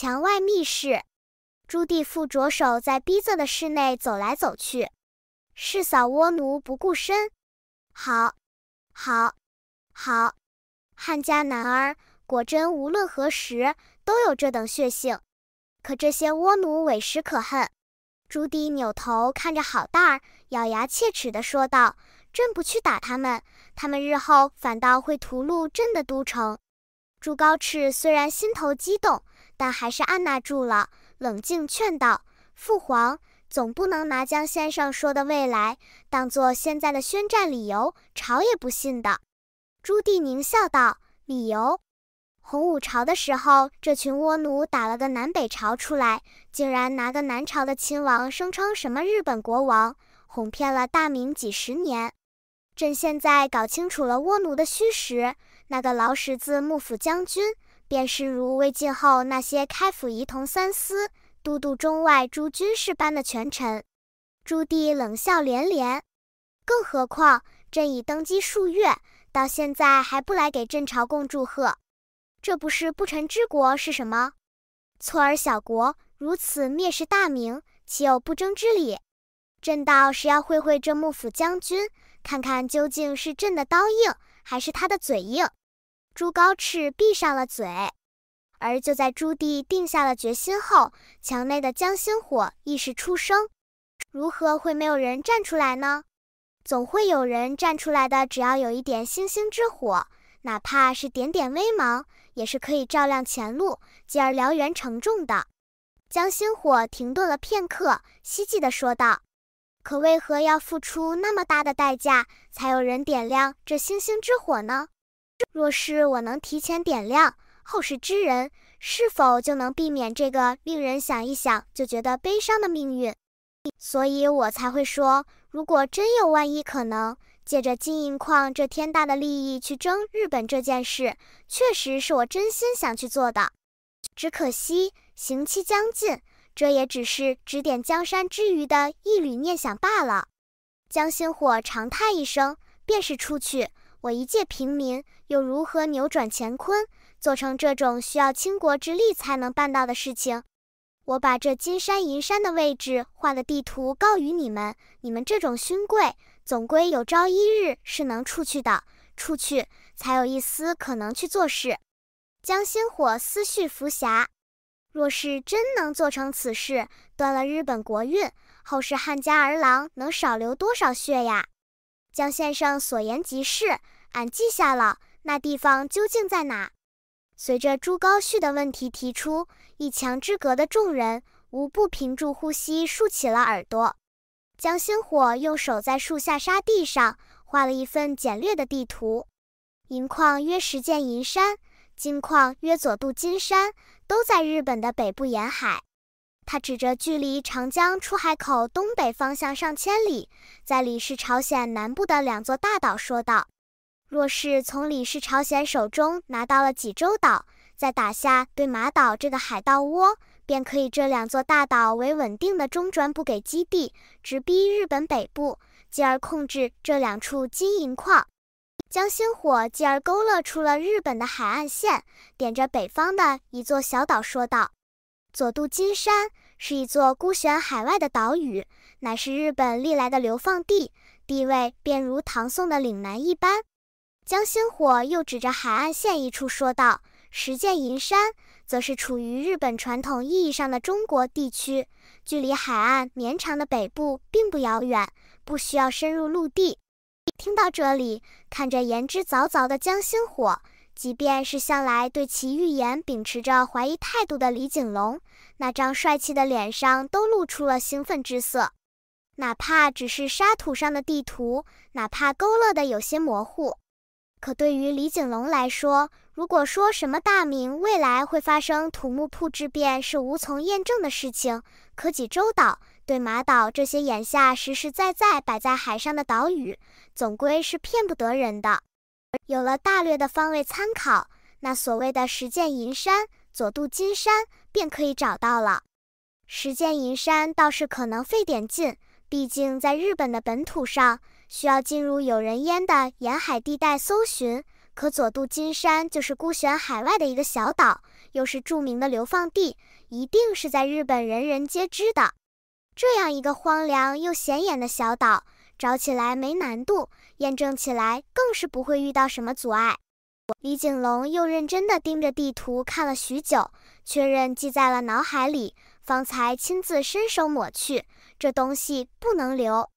墙外密室，朱棣负着手在逼仄的室内走来走去，侍扫倭奴不顾身，好，好，好，汉家男儿果真无论何时都有这等血性，可这些倭奴委实可恨。朱棣扭头看着郝大儿，咬牙切齿的说道：“朕不去打他们，他们日后反倒会屠戮朕的都城。”朱高炽虽然心头激动。但还是按捺住了，冷静劝道：“父皇，总不能拿江先生说的未来当做现在的宣战理由，朝也不信的。”朱棣狞笑道：“理由？洪武朝的时候，这群倭奴打了个南北朝出来，竟然拿个南朝的亲王声称什么日本国王，哄骗了大明几十年。朕现在搞清楚了倭奴的虚实，那个老十字幕府将军。”便是如魏晋后那些开府仪同三司、都督中外诸军事般的权臣，朱棣冷笑连连。更何况，朕已登基数月，到现在还不来给朕朝贡祝贺，这不是不臣之国是什么？错儿小国如此蔑视大明，岂有不争之理？朕倒是要会会这幕府将军，看看究竟是朕的刀硬，还是他的嘴硬。朱高炽闭上了嘴，而就在朱棣定下了决心后，墙内的江心火亦是出声：“如何会没有人站出来呢？总会有人站出来的。只要有一点星星之火，哪怕是点点微芒，也是可以照亮前路，继而燎原成众的。”江心火停顿了片刻，希冀地说道：“可为何要付出那么大的代价，才有人点亮这星星之火呢？”若是我能提前点亮，后世之人是否就能避免这个令人想一想就觉得悲伤的命运？所以我才会说，如果真有万一可能，借着金银矿这天大的利益去争日本这件事，确实是我真心想去做的。只可惜刑期将近，这也只是指点江山之余的一缕念想罢了。江心火长叹一声，便是出去。我一介平民，又如何扭转乾坤，做成这种需要倾国之力才能办到的事情？我把这金山银山的位置画了地图，告于你们。你们这种勋贵，总归有朝一日是能出去的，出去才有一丝可能去做事。将心火思绪拂霞，若是真能做成此事，断了日本国运，后世汉家儿郎能少流多少血呀？江先生所言极是，俺记下了。那地方究竟在哪？随着朱高煦的问题提出，一墙之隔的众人无不屏住呼吸，竖起了耳朵。江星火用手在树下沙地上画了一份简略的地图：银矿约十件银山，金矿约左渡金山，都在日本的北部沿海。他指着距离长江出海口东北方向上千里，在李氏朝鲜南部的两座大岛说道：“若是从李氏朝鲜手中拿到了济州岛，再打下对马岛这个海盗窝，便可以这两座大岛为稳定的中转补给基地，直逼日本北部，继而控制这两处金银矿。”江星火继而勾勒出了日本的海岸线，点着北方的一座小岛说道。佐渡金山是一座孤悬海外的岛屿，乃是日本历来的流放地，地位便如唐宋的岭南一般。江心火又指着海岸线一处说道：“石见银山则是处于日本传统意义上的中国地区，距离海岸绵长的北部并不遥远，不需要深入陆地。”听到这里，看着言之凿凿的江心火。即便是向来对其预言秉持着怀疑态度的李景龙，那张帅气的脸上都露出了兴奋之色。哪怕只是沙土上的地图，哪怕勾勒的有些模糊，可对于李景龙来说，如果说什么大明未来会发生土木铺之变是无从验证的事情，可济州岛、对马岛这些眼下实实在在摆在海上的岛屿，总归是骗不得人的。有了大略的方位参考，那所谓的十剑银山、佐渡金山便可以找到了。十剑银山倒是可能费点劲，毕竟在日本的本土上需要进入有人烟的沿海地带搜寻，可佐渡金山就是孤悬海外的一个小岛，又是著名的流放地，一定是在日本人人皆知的。这样一个荒凉又显眼的小岛。找起来没难度，验证起来更是不会遇到什么阻碍。李景龙又认真地盯着地图看了许久，确认记在了脑海里，方才亲自伸手抹去。这东西不能留。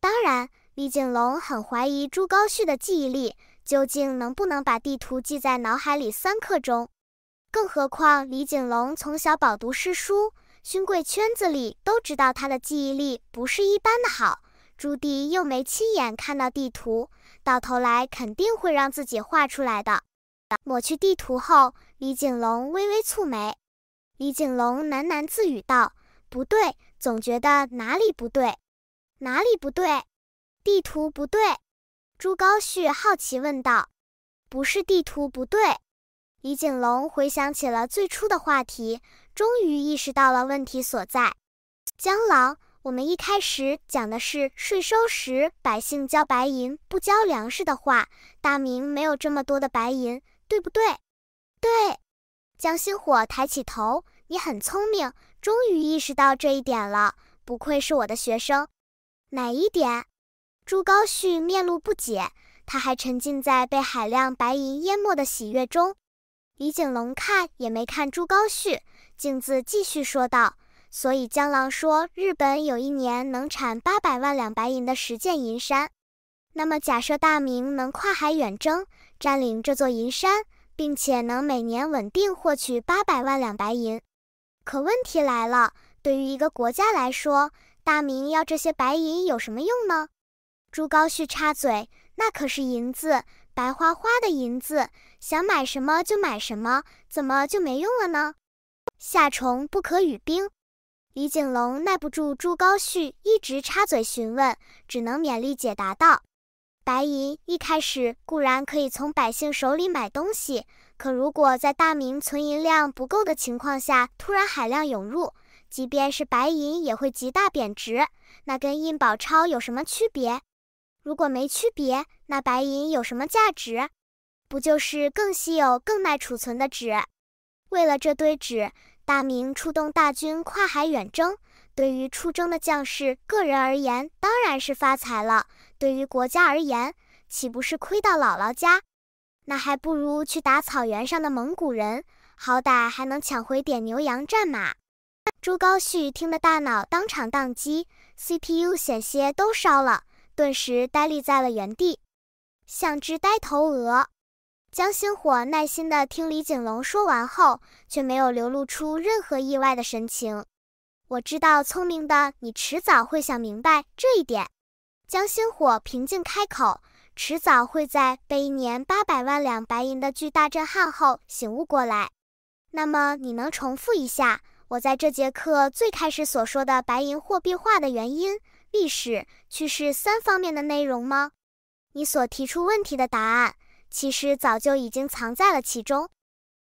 当然，李景龙很怀疑朱高煦的记忆力究竟能不能把地图记在脑海里三刻钟。更何况，李景龙从小饱读诗书，勋贵圈子里都知道他的记忆力不是一般的好。朱棣又没亲眼看到地图，到头来肯定会让自己画出来的。抹去地图后，李景龙微微蹙眉。李景龙喃喃自语道：“不对，总觉得哪里不对，哪里不对，地图不对。”朱高煦好奇问道：“不是地图不对？”李景龙回想起了最初的话题，终于意识到了问题所在。江郎。我们一开始讲的是税收时，百姓交白银不交粮食的话，大明没有这么多的白银，对不对？对。江心火抬起头，你很聪明，终于意识到这一点了，不愧是我的学生。哪一点？朱高煦面露不解，他还沉浸在被海量白银淹没的喜悦中。李景龙看也没看朱高煦，径自继续说道。所以江郎说，日本有一年能产八百万两白银的十件银山。那么假设大明能跨海远征，占领这座银山，并且能每年稳定获取八百万两白银。可问题来了，对于一个国家来说，大明要这些白银有什么用呢？朱高煦插嘴，那可是银子，白花花的银子，想买什么就买什么，怎么就没用了呢？夏虫不可语冰。李景龙耐不住朱高煦一直插嘴询问，只能勉力解答道：“白银一开始固然可以从百姓手里买东西，可如果在大明存银量不够的情况下突然海量涌入，即便是白银也会极大贬值。那跟印宝钞有什么区别？如果没区别，那白银有什么价值？不就是更稀有、更耐储存的纸？为了这堆纸。”大明出动大军跨海远征，对于出征的将士个人而言，当然是发财了；对于国家而言，岂不是亏到姥姥家？那还不如去打草原上的蒙古人，好歹还能抢回点牛羊战马。朱高煦听得大脑当场宕机，CPU 险些都烧了，顿时呆立在了原地，像只呆头鹅。江星火耐心地听李景龙说完后，却没有流露出任何意外的神情。我知道，聪明的你迟早会想明白这一点。江星火平静开口：“迟早会在被一年八百万两白银的巨大震撼后醒悟过来。那么，你能重复一下我在这节课最开始所说的白银货币化的原因、历史趋势三方面的内容吗？你所提出问题的答案。”其实早就已经藏在了其中。